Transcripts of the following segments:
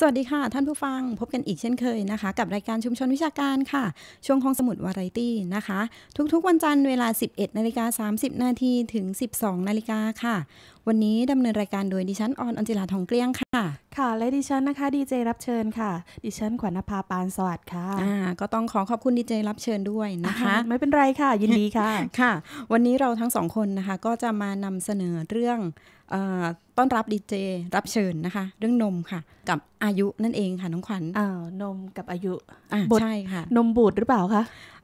สวัสดีค่ะ ท่านผู้ฟังพบกันอีกเช่นเคยนะคะ กับรายการชุมชนวิชาการค่ะ ช่วงของสมุดวารตี้นะคะ ทุกๆวันจันทร์เวลา 11นาฬิกา30 นาทีถึง 12นาฬิกาค่ะ วันนี้ดำเนินรายการโดยดิฉัน ออนอัญจิลาทองเกลี้ยงค่ะ ค่ะ และดิฉันนะคะดีเจรับเชิญค่ะดิฉันขวัญนภาปานสวัสดิ์ค่ะอ่าก็ต้องขอขอบคุณดีเจรับเชิญด้วยนะคะ ไม่เป็นไรค่ะยินดีค่ะค่ะ วันนี้เราทั้งสองคนนะคะก็จะมานำเสนอเรื่องต้อนรับดีเจรับเชิญนะคะ เรื่องนมค่ะ กับอายุนั่นเองค่ะน้องขวัญอ้าวนมกับอายุอ่าใช่ค่ะ นมบูดหรือเปล่าคะ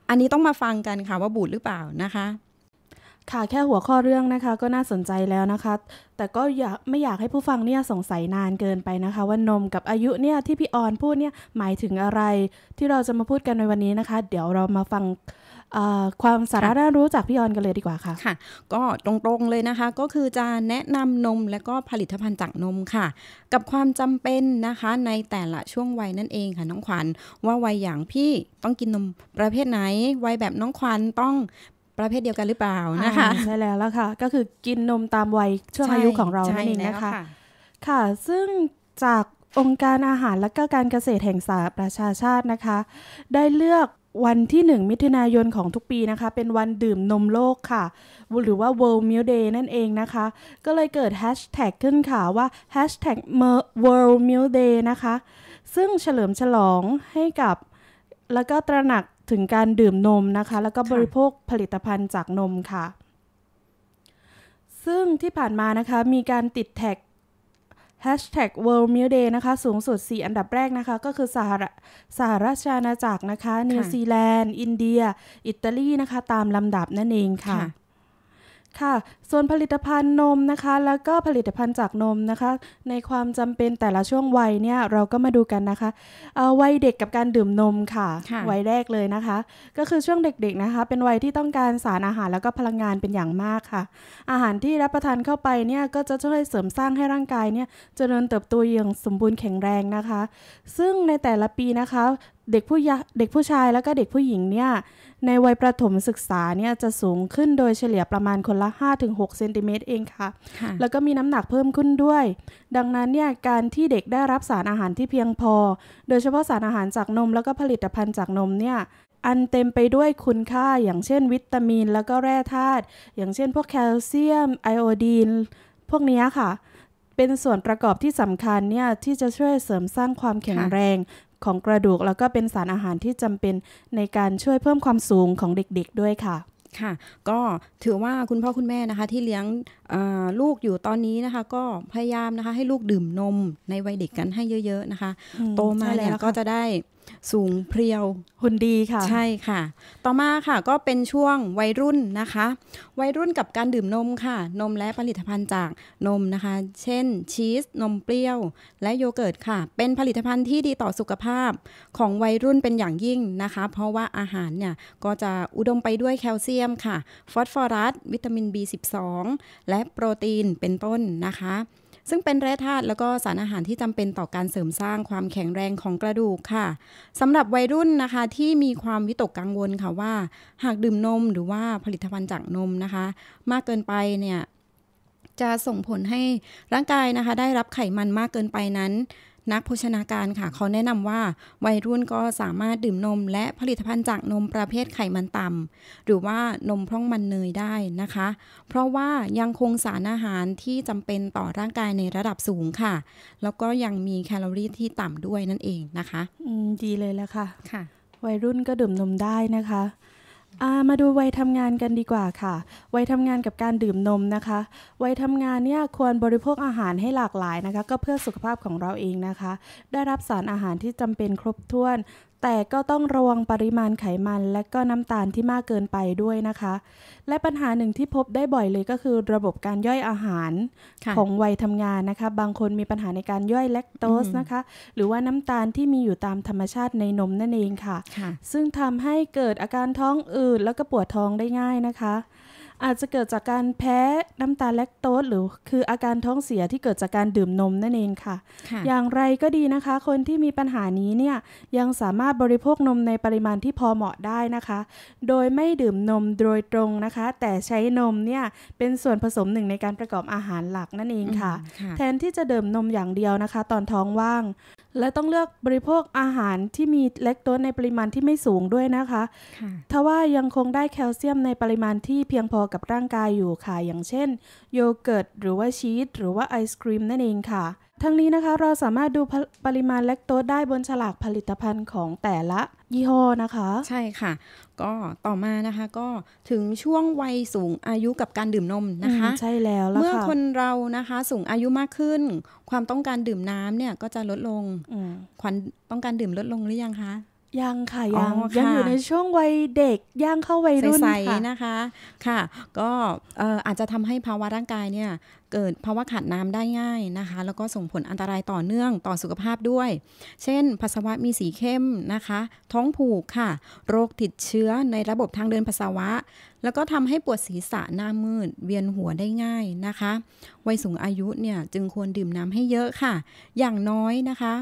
อันนี้ต้องมาฟังกันค่ะว่าบูดหรือเปล่านะคะ ค่ะแค่หัวข้อเรื่องนะคะ ก็น่าสนใจแล้วนะคะ แต่ก็อยากไม่อยากให้ผู้ฟังเนี่ยสงสัยนานเกินไปนะคะ ว่านมกับอายุเนี่ยที่พี่ออนพูดเนี่ยหมายถึงอะไรที่เราจะมาพูดกันในวันนี้นะคะ เดี๋ยวเรามาฟังความสาระน่ารู้จากพี่ออนกันเลยดีกว่าค่ะค่ะก็ตรงๆเลยนะคะก็คือจะแนะนำนมและก็ผลิตภัณฑ์จากนมค่ะ กับความจำเป็นนะคะในแต่ละช่วงวัยนั่นเองค่ะน้องขวัญ ว่าวัยอย่างพี่ต้องกินนมประเภทไหน วัยแบบน้องขวัญต้องประเภทเดียวกันหรือเปล่านะคะใช่แล้วแล้วค่ะก็คือกินนมตามวัยช่วงอายุของเรานั่นเองนะคะ ค่ะซึ่งจากองค์การอาหารและก็การเกษตรแห่งสหประชาชาตินะคะ ได้เลือกวันที่ 1 มิถุนายนของทุกปีนะคะ เป็นวันดื่มนมโลกค่ะ หรือว่า World Milk Day นั่นเองนะคะ ก็เลยเกิดแฮชแท็กขึ้นค่ะว่า hashtag World Milk Day นะคะ ซึ่งเฉลิมฉลองให้กับแล้วก็ตระหนักถึงการดื่มนมนะคะ แล้วก็บริโภคผลิตภัณฑ์จากนมค่ะ ซึ่งที่ผ่านมานะคะ มีการติดแท็ก Hashtag World m u a l Day นะคะ สูงสุด 4 อันดับแรกนะคะ ก็คือสหรสหราชอาณาจักรนะคะนิวซีแลนด์ อินเดีย อิตาลีนะคะตามลำดับนั่นเองค่ะคะค่ะ ส่วนผลิตภัณฑ์นมนะคะ แล้วก็ผลิตภัณฑ์จากนมนะคะ ในความจำเป็นแต่ละช่วงวัยเนี่ย เราก็มาดูกันนะคะ วัยเด็กกับการดื่มนมค่ะะวัยแรกเลยนะคะ ก็คือช่วงเด็กๆ นะคะ เป็นวัยที่ต้องการสารอาหารแล้วก็พลังงานเป็นอย่างมากค่ะ อาหารที่รับประทานเข้าไปเนี่ยก็จะช่วยเสริมสร้างให้ร่างกายเนี่ยเจริญเติบโตอย่างสมบูรณ์แข็งแรงนะคะ ซึ่งในแต่ละปีนะคะเด็กผู้เด็กผู้ชายแล้วก็เด็กผู้หญิงเนี่ยในวัยประถมศึกษาเนี่ยจะสูงขึ้นโดยเฉลี่ยประมาณคนละ 5-6เซนติเมตรเองค่ะ แล้วก็มีน้ำหนักเพิ่มขึ้นด้วย ดังนั้นเนี่ยการที่เด็กได้รับสารอาหารที่เพียงพอ โดยเฉพาะสารอาหารจากนมแล้วก็ผลิตภัณฑ์จากนมเนี่ยอันเต็มไปด้วยคุณค่าอย่างเช่นวิตามิน แล้วก็แร่ธาตุอย่างเช่น พวกแคลเซียมไอโอดีนพวกนี้ค่ะ เป็นส่วนประกอบที่สำคัญเนี่ยที่จะช่วยเสริมสร้างความแข็งแรงของกระดูกแล้วก็เป็นสารอาหารที่จำเป็นในการช่วยเพิ่มความสูงของเด็กๆด้วยค่ะค่ะ ก็ถือว่าคุณพ่อคุณแม่นะคะ ที่เลี้ยงลูกอยู่ตอนนี้นะคะ ก็พยายามนะคะให้ลูกดื่มนมในวัยเด็กกันให้เยอะๆนะคะ โตมาแล้วก็จะได้สูงเพรียวหุ่นดีค่ะ ใช่ค่ะ ต่อมาค่ะก็เป็นช่วงวัยรุ่นนะคะ วัยรุ่นกับการดื่มนมค่ะ นมและผลิตภัณฑ์จากนมนะคะ เช่นชีส นมเปรี้ยวและโยเกิร์ตค่ะ เป็นผลิตภัณฑ์ที่ดีต่อสุขภาพของวัยรุ่นเป็นอย่างยิ่งนะคะ เพราะว่าอาหารเนี่ยก็จะอุดมไปด้วยแคลเซียมค่ะฟอสฟอรัส วิตามิน B12 และโปรตีนเป็นต้นนะคะซึ่งเป็นแร่ธาตุแล้วก็สารอาหารที่จำเป็นต่อการเสริมสร้างความแข็งแรงของกระดูกค่ะ สำหรับวัยรุ่นนะคะที่มีความวิตกกังวลค่ะว่า หากดื่มนมหรือว่าผลิตภัณฑ์จากนมนะคะ มากเกินไปเนี่ยจะส่งผลให้ร่างกายนะคะ ได้รับไขมันมากเกินไปนั้นนักโภชนาการค่ะเขาแนะนำว่าวัยรุ่นก็สามารถดื่มนม และผลิตภัณฑ์จากนมประเภทไขมันต่ำหรือว่านมพร่องมันเนยได้นะคะ เพราะว่ายังคงสารอาหารที่จำเป็นต่อร่างกายในระดับสูงค่ะ แล้วก็ยังมีแคลอรี่ที่ต่ำด้วยนั่นเองนะคะดีเลยแล้วค่ะค่ะ วัยรุ่นก็ดื่มนมได้นะคะมาดูวัยทำงานกันดีกว่าค่ะ วัยทำงานกับการดื่มนมนะคะ วัยทำงานเนี่ยควรบริโภคอาหารให้หลากหลายนะคะ ก็เพื่อสุขภาพของเราเองนะคะ ได้รับสารอาหารที่จำเป็นครบถ้วนแต่ก็ต้องระวังปริมาณไขมัน และก็น้ำตาลที่มากเกินไปด้วยนะคะ และปัญหาหนึ่งที่พบได้บ่อยเลยก็คือระบบการย่อยอาหาร ของวัยทำงานนะคะ บางคนมีปัญหาในการย่อยแลคโตสนะคะ หรือว่าน้ำตาลที่มีอยู่ตามธรรมชาติในนมนั่นเองค่ะ ซึ่งทำให้เกิดอาการท้องอืดแล้วก็ปวดท้องได้ง่ายนะคะอาจจะเกิดจากการแพ้ น้ำตาลแลคโตสหรือ คืออาการท้องเสียที่เกิดจากการดื่มนมนั่นเองค่ะคะอย่างไรก็ดีนะคะ คนที่มีปัญหานี้เนี่ยยังสามารถบริโภคนมในปริมาณที่พอเหมาะได้นะคะ โดยไม่ดื่มนมโดยตรงนะคะ แต่ใช้นมเนี่ยเป็นส่วนผสมหนึ่งในการประกอบอาหารหลักนั่นเองค่ะคะแทนที่จะดื่มนมอย่างเดียวนะคะ ตอนท้องว่างและต้องเลือกบริโภคอาหารที่มีเล็โตวในปริมาณที่ไม่สูงด้วยนะคะทว่ายังคงได้แคลเซียมในปริมาณที่เพียงพอกับร่างกายอยู่ค่ะ อย่างเช่นโยเกิร์ต หรือว่าชีสหรือว่าไอศครีมนั่นเองค่ะทั้งนี้นะคะเราสามารถดูปริมาณแลคโตสได้บนฉลากผลิตภัณฑ์ของแต่ละยี่ห้อนะคะ ใช่ค่ะ ก็ต่อมานะคะ ก็ถึงช่วงวัยสูงอายุกับการดื่มนมนะคะ ใช่แล้วเมื่อคนเรานะคะสูงอายุมากขึ้น ความต้องการดื่มน้ำเนี่ยก็จะลดลงขวัญต้องการดื่มลดลงหรือยังคะยังค่ะยังยังอยู่ในช่วงวัยเด็กย่างเข้าวัยรุ่นค่ะนะคะค่ะ ก็อาจจะทำให้ภาวะร่างกายเนี่ยเกิดภาวะขาดน้ำได้ง่ายนะคะ แล้วก็ส่งผลอันตรายต่อเนื่องต่อสุขภาพด้วย เช่นปัสสาวะมีสีเข้มนะคะ ท้องผูกค่ะ โรคติดเชื้อในระบบทางเดินปัสสาวะ แล้วก็ทำให้ปวดศีรษะหน้ามืดเวียนหัวได้ง่ายนะคะ วัยสูงอายุเนี่ยจึงควรดื่มน้ำให้เยอะค่ะ อย่างน้อยนะคะ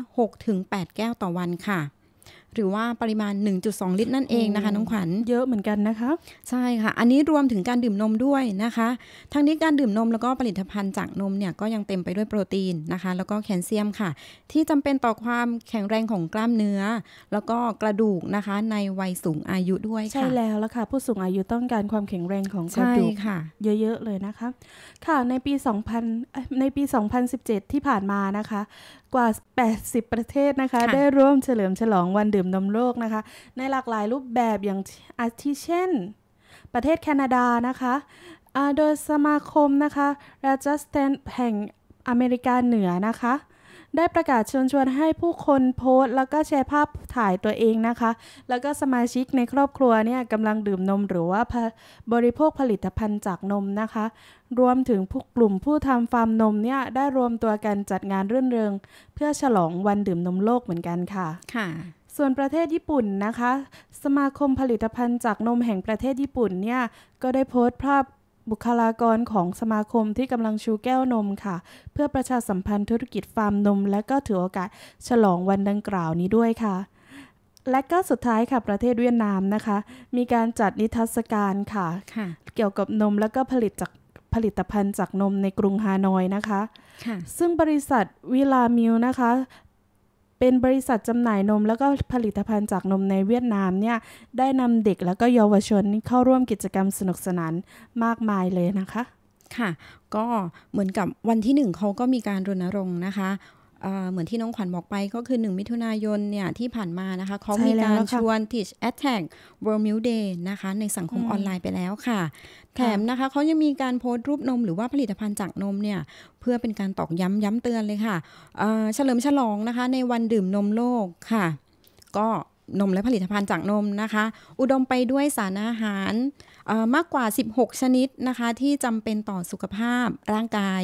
6-8 แก้วต่อวันค่ะหรือว่าปริมาณ 1.2 ลิตรนั่นเองนะคะ น้องขวัญเยอะเหมือนกันนะคะ ใช่ค่ะ อันนี้รวมถึงการดื่มนมด้วยนะคะ ทั้งนี้การดื่มนมแล้วก็ผลิตภัณฑ์จากนมเนี่ย ก็ยังเต็มไปด้วยโปรตีนนะคะ แล้วก็แคลเซียมค่ะ ที่จำเป็นต่อความแข็งแรงของกล้ามเนื้อ แล้วก็กระดูกนะคะ ในวัยสูงอายุด้วยค่ะ ใช่แล้วละค่ะผู้สูงอายุต้องการความแข็งแรงของกระดูกเยอะๆเลยนะคะค่ะในปี 2000ในปี 2017 ที่ผ่านมานะคะกว่า 80 ประเทศนะคะ ได้ร่วมเฉลิมฉลองวันดื่มดื่มนมโลกนะคะ ในหลากหลายรูปแบบอย่างอาทิเช่น ประเทศแคนาดานะคะโดยสมาคมนะคะรัจัสเตนแห่งอเมริกาเหนือนะคะ ได้ประกาศเชิญชวนให้ผู้คนโพสต์ แล้วก็แชร์ภาพถ่ายตัวเองนะคะ แล้วก็สมาชิกในครอบครัวเนี่ยกำลังดื่มนมหรือว่าบริโภคผลิตภัณฑ์จากนมนะคะ รวมถึงผู้กลุ่มผู้ทำฟาร์มนมเนี่ยได้รวมตัวกันจัดงานรื่นเริงเพื่อฉลองวันดื่มนมโลกเหมือนกันค่ะค่ะส่วนประเทศญี่ปุ่นนะคะ สมาคมผลิตภัณฑ์จากนมแห่งประเทศญี่ปุ่นเนี่ย ก็ได้โพสต์ภาพบุคลากรของสมาคมที่กำลังชูแก้วนมค่ะ เพื่อประชาสัมพันธ์ธุรกิจฟาร์มนมและก็ถือโอกาส ฉลองวันดังกล่าวนี้ด้วยค่ะ และก็สุดท้ายค่ะประเทศเวียดนามนะคะ มีการจัดนิทรรศการค่ะคะเกี่ยวกับนมและก็ผลิตจากผลิตภัณฑ์จากนมในกรุงฮานอยนะคะซึ่งบริษัทวิลามิลนะคะเป็นบริษัทจำหน่ายนมแล้วก็ผลิตภัณฑ์จากนมในเวียดนามเนี่ยได้นำเด็กแล้วก็เยาวชนเข้าร่วมกิจกรรมสนุกสนานมากมายเลยนะคะค่ะ ก็เหมือนกับวันที่หนึ่งเขาก็มีการรณรงค์นะคะเหมือนที่น้องขวัญบอกไปก็คือ 1 มิถุนายนเนี่ยที่ผ่านมานะคะเขามีการชวน Teach a t t a c k World Milk Day นะคะในสังคมออนไลน์ไปแล้วค่ะ แถมนะคะเขายังมีการโพสต์รูปนมหรือว่าผลิตภัณฑ์จากนมเนี่ยเพื่อเป็นการตอกย้ำย้ำเตือนเลยค่ะเฉลิมฉลองนะคะ ในวันดื่มนมโลกค่ะ ก็นมและผลิตภัณฑ์จากนมนะคะ อุดมไปด้วยสารอาหารมากกว่า 16 ชนิดนะคะ ที่จำเป็นต่อสุขภาพร่างกาย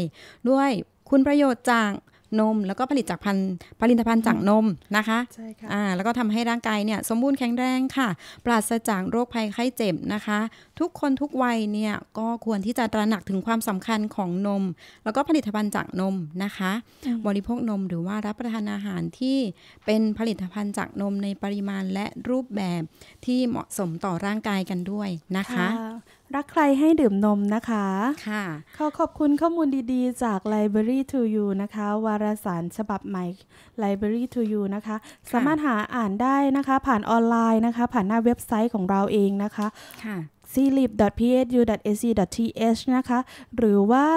ด้วยคุณประโยชน์จากนม แล้วก็ผลิตจากพันผลิตภัณฑ์จากนมนะคะใช่ค่ะอ่าแล้วก็ทำให้ร่างกายเนี่ยสมบูรณ์แข็งแรงค่ะ ปราศจากโรคภัยไข้เจ็บนะคะ ทุกคนทุกวัยเนี่ย ก็ควรที่จะตระหนักถึงความสำคัญของนม แล้วก็ผลิตภัณฑ์จากนมนะคะ บริโภคนมหรือว่ารับประทานอาหารที่เป็นผลิตภัณฑ์จากนมในปริมาณและรูปแบบที่เหมาะสมต่อร่างกายกันด้วยนะคะรักใครให้ดื่มนมนะคะค่ะขอขอบคุณข้อมูลดีๆ จาก Library to You นะคะ วารสารฉบับใหม่ Library to You นะคะ สามารถหาอ่านได้นะคะผ่านออนไลน์นะคะ ผ่านหน้าเว็บไซต์ของเราเองนะคะค่ะ c l i p p h u a c t h นะคะ หรือว่า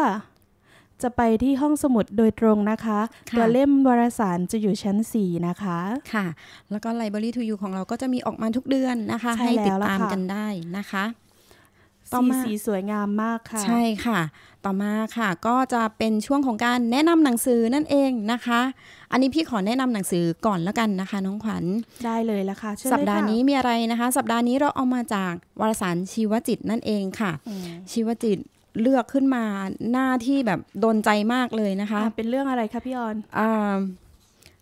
จะไปที่ห้องสมุดโดยตรงนะคะ ตัวเล่มวารสารจะอยู่ชั้น 4 นะคะ ค่ะ แล้วก็ Library to You ของเราก็จะมีออกมาทุกเดือนนะคะ ให้ติดตามกันได้นะคะต่อมาสีสวยงามมากค่ะ ใช่ค่ะต่อมาค่ะก็จะเป็นช่วงของการแนะนำหนังสือนั่นเองนะคะ อันนี้พี่ขอแนะนำหนังสือก่อนแล้วกันนะคะ น้องขวัญได้เลยละค่ะ สัปดาห์นี้มีอะไรนะคะ สัปดาห์นี้เราเอามาจากวารสารชีวจิตนั่นเองค่ะ ชีวจิตเลือกขึ้นมาหน้าที่แบบโดนใจมากเลยนะคะะเป็นเรื่องอะไรคะ พี่ออนอ่า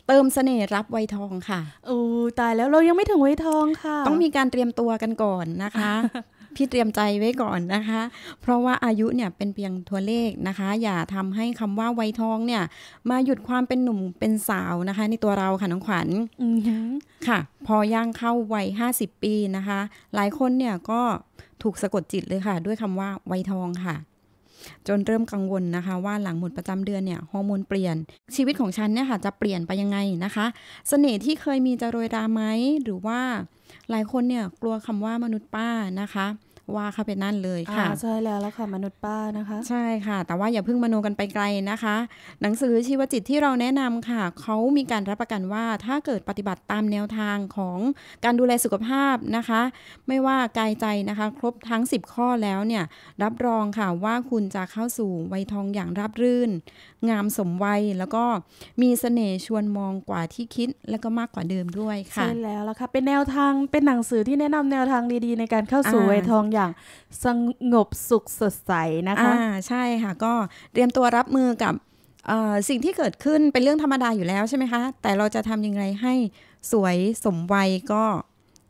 เติมสเสน่ห์รับไวทองค่ะอู้ตายแล้วเรายังไม่ถึงไวทองค่ะ ต้องมีการเตรียมตัวกันก่อนนะคะพี่เตรียมใจไว้ก่อนนะคะ เพราะว่าอายุเนี่ยเป็นเพียงตัวเลขนะคะ อย่าทำให้คำว่าวัยทอง เนี่ย มาหยุดความเป็นหนุ่มเป็นสาวนะคะ ในตัวเราค่ะน้องขวัญ ค่ะ พอย่างเข้าวัย50ปีนะคะ หลายคนเนี่ยก็ถูกสะกดจิตเลยค่ะ ด้วยคำว่าวัยทองค่ะ จนเริ่มกังวลนะคะ ว่าหลังหมดประจำเดือนเนี่ยฮอร์โมนเปลี่ยน ชีวิตของฉันเนี่ยค่ะ จะเปลี่ยนไปยังไงนะคะสเสน่ห์ที่เคยมีจะโรยราไหม หรือว่า หลายคนเนี่ย กลัวคำว่ามนุษย์ป้านะคะว่าเข้าไปนั่นเลยค่ะใช่แล้วแล้วค่ะมนุษย์ป้านะคะ ใช่ค่ะ แต่ว่าอย่าเพิ่งมโนกันไปไกลนะคะ หนังสือชีวจิตที่เราแนะนำค่ะเขามีการรับประกันว่าถ้าเกิดปฏิบัติตามแนวทางของการดูแลสุขภาพนะคะ ไม่ว่ากายใจนะคะ ครบทั้ง 10 ข้อแล้วเนี่ยรับรองค่ะว่าคุณจะเข้าสู่วัยทองอย่างราบรื่น งามสมวัยแล้วก็มีสเสน่ห์ชวนมองกว่าที่คิดและก็มากกว่าเดิมด้วยค่ะใช่แล้วล่ะค่ะเป็นแนวทางเป็นหนังสือที่แนะนำแนวทางดีๆ ในการเข้าสู่วัยทองอย่างางสงบสุขสดใสนะคะอ่าใช่ค่ะ ก็เตรียมตัวรับมือกับสิ่งที่เกิดขึ้นเป็นเรื่องธรรมดาอยู่แล้วใช่ไหมคะ แต่เราจะทำยังไงให้สวยสมวัยก็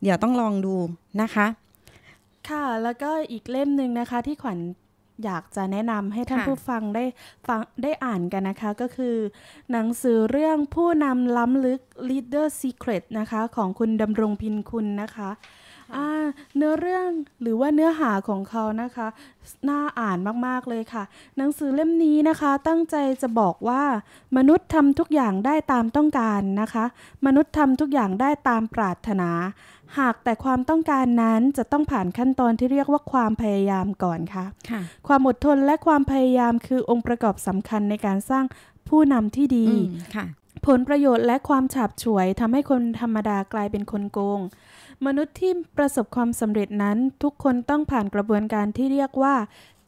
เดี๋ยวต้องลองดูนะคะ ค่ะแล้วก็อีกเล่มหนึ่งนะคะที่ขวัญอยากจะแนะนำให้ท่านผู้ฟังได้ฟังได้อ่านกันนะคะ ก็คือ หนังสือเรื่องผู้นำล้ำลึก Leader Secret นะคะ ของคุณดำรงพินคุณนะคะ่ะเนื้อเรื่องหรือว่าเนื้อหาของเขานะคะน่าอ่านมากๆเลยค่ะ หนังสือเล่มนี้นะคะ ตั้งใจจะบอกว่า มนุษย์ทำทุกอย่างได้ตามต้องการนะคะ มนุษย์ทำทุกอย่างได้ตามปรารถนา หากแต่ความต้องการนั้นจะต้องผ่านขั้นตอนที่เรียกว่าความพยายามก่อนค่ะคะความอดทนและความพยายามคือองค์ประกอบสำคัญในการสร้างผู้นำที่ดีผลประโยชน์และความฉาบฉวยทำให้คนธรรมดากลายเป็นคนโกงมนุษย์ที่ประสบความสำเร็จนั้น ทุกคนต้องผ่านกระบวนการที่เรียกว่า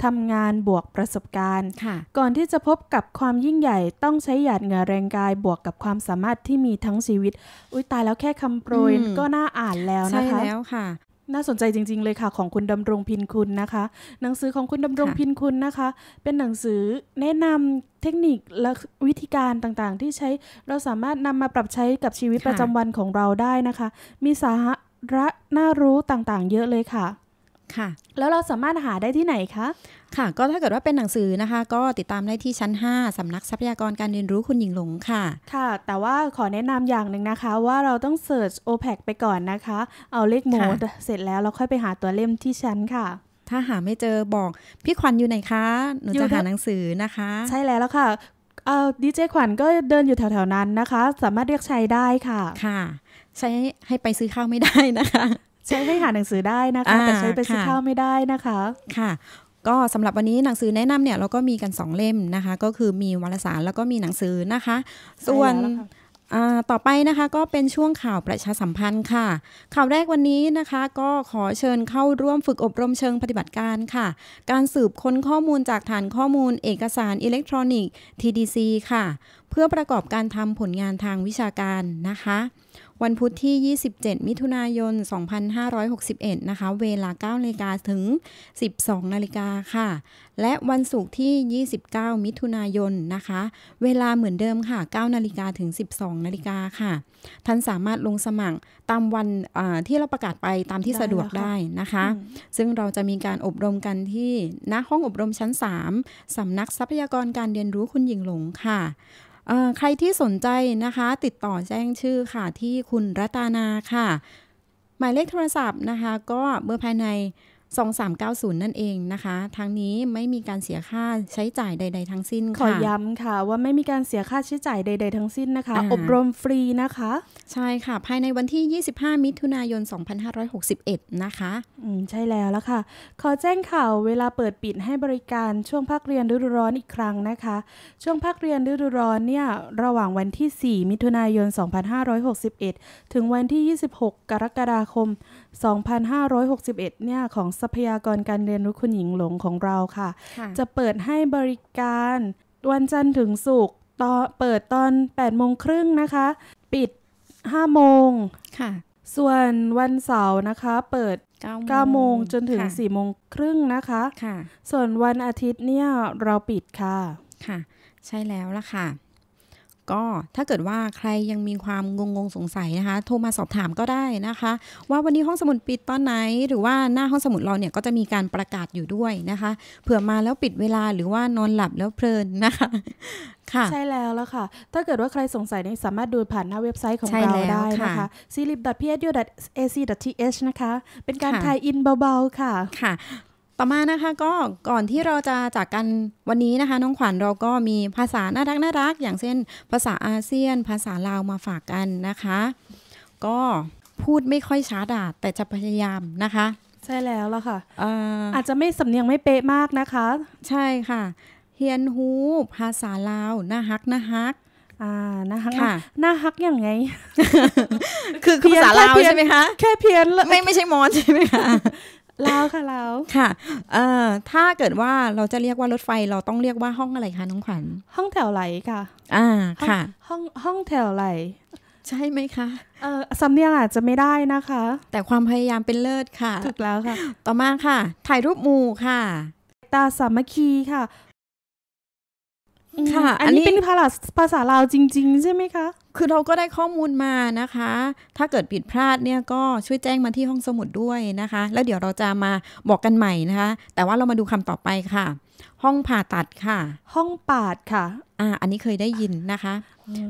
ทำงานบวกประสบการณ์ก่อนที่จะพบกับความยิ่งใหญ่ ต้องใช้หยาดเหงื่อแรงกายบวกกับความสามารถที่มีทั้งชีวิต อุ้ยตายแล้วแค่คำโปรยก็น่าอ่านแล้วนะคะ ใช่แล้วค่ะ น่าสนใจจริงๆเลยค่ะ ของคุณดำรงพินคุณนะคะ หนังสือของคุณดำรงพินคุณนะคะ เป็นหนังสือแนะนำเทคนิคและวิธีการต่างๆ ที่ใช้เราสามารถนำมาปรับใช้กับชีวิตประจำวันของเราได้นะคะมีสาระระน่ารู้ต่างๆเยอะเลยค่ะ ค่ะ แล้วเราสามารถหาได้ที่ไหนคะ ค่ะ ก็ถ้าเกิดว่าเป็นหนังสือนะคะ ก็ติดตามได้ที่ชั้น 5 สำนักทรัพยากรการเรียนรู้คุณหญิงหลงค่ะ ค่ะ แต่ว่าขอแนะนำอย่างหนึ่งนะคะว่าเราต้องเสิร์ช OPEC ไปก่อนนะคะ เอาเลขโมดเสร็จแล้วเราค่อยไปหาตัวเล่มที่ชั้นค่ะ ถ้าหาไม่เจอบอก พี่ควันอยู่ไหนคะ หนูจะหาหนังสือนะคะ ใช่แล้วแล้วค่ะดีเจขวัญก็เดินอยู่แถวๆ นั้นนะคะ สามารถเรียกใช้ได้ค่ะค่ะ ใช้ให้ไปซื้อข้าวไม่ได้นะคะ ใช้ให้หาหนังสือได้นะคะแต่ใช้ไปซื้อข้าวไม่ได้นะคะค่ะ ก็สำหรับวันนี้หนังสือแนะนำเนี่ยเราก็มีกันสองเล่มนะคะ ก็คือมีวารสารแล้วก็มีหนังสือนะคะ ส่วนต่อไปนะคะก็เป็นช่วงข่าวประชาสัมพันธ์ค่ะ ข่าวแรกวันนี้นะคะ ก็ขอเชิญเข้าร่วมฝึกอบรมเชิงปฏิบัติการค่ะ การสืบค้นข้อมูลจากฐานข้อมูล เอกสารอิเล็กทรอนิกส์ TDC ค่ะ เพื่อประกอบการทำผลงานทางวิชาการนะคะวันพุธที่ 27 มิถุนายน 2561 นะคะ เวลา 9 นาฬิกาถึง 12 นาฬิกาค่ะ และวันศุกร์ที่ 29 มิถุนายน นะคะ เวลาเหมือนเดิมค่ะ 9 นาฬิกาถึง 12 นาฬิกาค่ะ ท่านสามารถลงสมัครตามวันที่เราประกาศไปตามที่สะดวกได้นะคะ ซึ่งเราจะมีการอบรมกันที่ ณ ห้องอบรมชั้น 3 สำนักทรัพยากรการเรียนรู้คุณหญิงหลงค่ะใครที่สนใจนะคะติดต่อแจ้งชื่อค่ะ ที่คุณรัตนาค่ะ หมายเลขโทรศัพท์นะคะ ก็เบอร์ภายใน2390 นั่นเองนะคะ ทั้งนี้ไม่มีการเสียค่าใช้จ่ายใด ๆทั้งสิ้นค่ะ ขอย้ำค่ะว่าไม่มีการเสียค่าใช้จ่ายใด ๆ ทั้งสิ้นนะคะ อบรมฟรีนะคะ ใช่ค่ะภายในวันที่ 25มิถุนายน2561 นะคะอืมใช่แล้วแล้วค่ะ ขอแจ้งข่าว เวลาเปิดปิดให้บริการช่วงภาคเรียนฤดูร้อนอีกครั้งนะคะ ช่วงภาคเรียนฤดูร้อนเนี่ยระหว่างวันที่ 4มิถุนายน2561ถึงวันที่ 26กรกฎาคม2561เนี่ยของทรัพยากรการเรียนรู้คุณหญิงหลงของเราค่ะ จะเปิดให้บริการ วันจันทร์ถึงศุกร์ต่อเปิดตอน8โมงครึ่งนะคะ ปิด5โมงค่ะ ส่วนวันเสาร์นะคะ เปิด9โมงจนถึง4โมงครึ่งนะคะค่ะ ส่วนวันอาทิตย์เนี่ย เราปิดค่ะค่ะใช่แล้วละค่ะก็ถ้าเกิดว่าใครยังมีความงงงสงสัยนะคะ โทรมาสอบถามก็ได้นะคะ ว่าวันนี้ห้องสมุดปิดตอนไหน หรือว่าหน้าห้องสมุดเราเนี่ยก็จะมีการประกาศอยู่ด้วยนะคะ เผื่อมาแล้วปิดเวลาหรือว่านอนหลับแล้วเพลินนะคะ ค่ะใช่แล้วแล้วค่ะถ้าเกิดว่าใครสงสัยเนี่ยสามารถดูผ่านหน้าเว็บไซต์ของเราได้นะคะ c l i p p s u a c t h นะคะ เป็นการทายอินเบาๆค่ะค่ะต่อมานะคะก็ก่อนที่เราจะจากกันวันนี้นะคะ น้องขวัญเราก็มีภาษาน่ารักน่ารักอย่างเช่นภาษาอาเซียนภาษาลาวมาฝากกันนะคะ ก็พูดไม่ค่อยช้าดาแต่จะพยายามนะคะ ใช่แล้วล่ะค่ะอาอาจจะไม่สำเนียงไม่เป๊ะมากนะคะ ใช่ค่ะเฮียนฮูภาษาลาวน่าฮักน่าฮักอ่านะคะค่ะนาฮักอย่างไงคือภาษาลาวใช่ไหมคะแค่เพี้ยนลไม่ไม่ใช่มอนใช่ไหมคะลาวค่ะลาวค่ะเอ่อถ้าเกิดว่าเราจะเรียกว่ารถไฟเราต้องเรียกว่าห้องอะไรคะ น้องขวัญ ห้องแถวไหลค่ะ อ่าค่ะห้องห้องแถวไหล ใช่ไหมคะเออสำเนียงอาจจะไม่ได้นะคะ แต่ความพยายามเป็นเลิศค่ะถูกแล้วค่ะต่อมาค่ะ ถ่ายรูปมูค่ะตาสามัคคีค่ะค่ะ อันนี้เป็นภาษาภาษาลาวจริงๆ ใช่ไหมคะ คือเราก็ได้ข้อมูลมานะคะ ถ้าเกิดผิดพลาดเนี่ยก็ช่วยแจ้งมาที่ห้องสมุดด้วยนะคะ แล้วเดี๋ยวเราจะมาบอกกันใหม่นะคะ แต่ว่าเรามาดูคำต่อไปค่ะ ห้องผ่าตัดค่ะ ห้องปาดค่ะ อ่า อันนี้เคยได้ยินนะคะ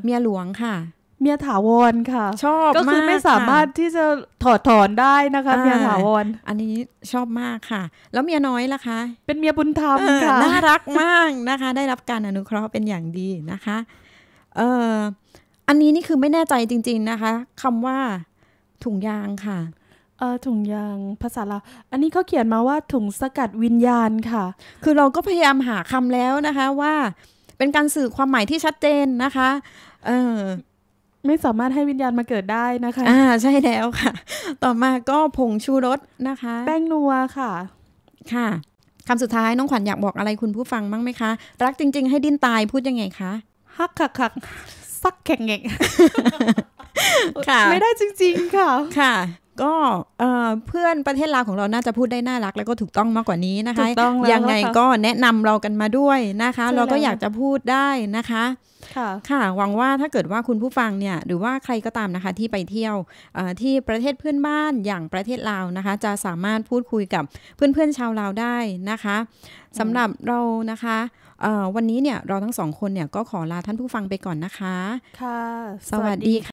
เมียหลวงค่ะเมียถาวรค่ะ ชอบก็คือไม่สามารถที่จะถอดถอนได้นะคะ เมียถาวรอันนี้ชอบมากค่ะ แล้วเมียน้อยล่ะคะ เป็นเมียบุญธรรมค่ะน่ารักมากนะคะ ได้รับการอนุเคราะห์เป็นอย่างดีนะคะ เอออันนี้นี่คือไม่แน่ใจจริง ๆนะคะ คำว่า ถุงยางค่ะเออถุงยางภาษาลาวอันนี้เขาเขียนมาว่า ถุงสกัดวิญญาณค่ะ คือเราก็พยายามหาคำแล้วนะคะ ว่า เป็นการสื่อความหมายที่ชัดเจนนะคะ เออไม่สามารถให้วิญญาณมาเกิดได้นะคะ อ่า ใช่แล้วค่ะ ต่อมาก็ผงชูรสนะคะ แป้งนัวค่ะ ค่ะ คำสุดท้ายน้องขวัญอยากบอกอะไรคุณผู้ฟังบ้างไหมคะ รักจริงๆให้ดิ้นตายพูดยังไงคะฮักคักคักซักแข็ง็งค่ะ ไม่ได้จริงๆค่ะค่ะก็เพื่อนประเทศลาวของเราน่าจะพูดได้น่ารักแล้วก็ถูกต้องมากกว่านี้นะคะยังไงก็แนะนำเรากันมาด้วยนะคะ เราก็อยากจะพูดได้นะคะ ค่ะหวังว่าถ้าเกิดว่าคุณผู้ฟังเนี่ยหรือว่าใครก็ตามนะคะที่ไปเที่ยวที่ประเทศเพื่อนบ้านอย่างประเทศลาวนะคะ จะสามารถพูดคุยกับเพื่อนๆชาวลาวได้นะคะสำหรับเรานะคะวันนี้เนี่ยเราทั้งสองคนเนี่ยก็ขอลาท่านผู้ฟังไปก่อนนะคะค่ะสวัสดีค่ะ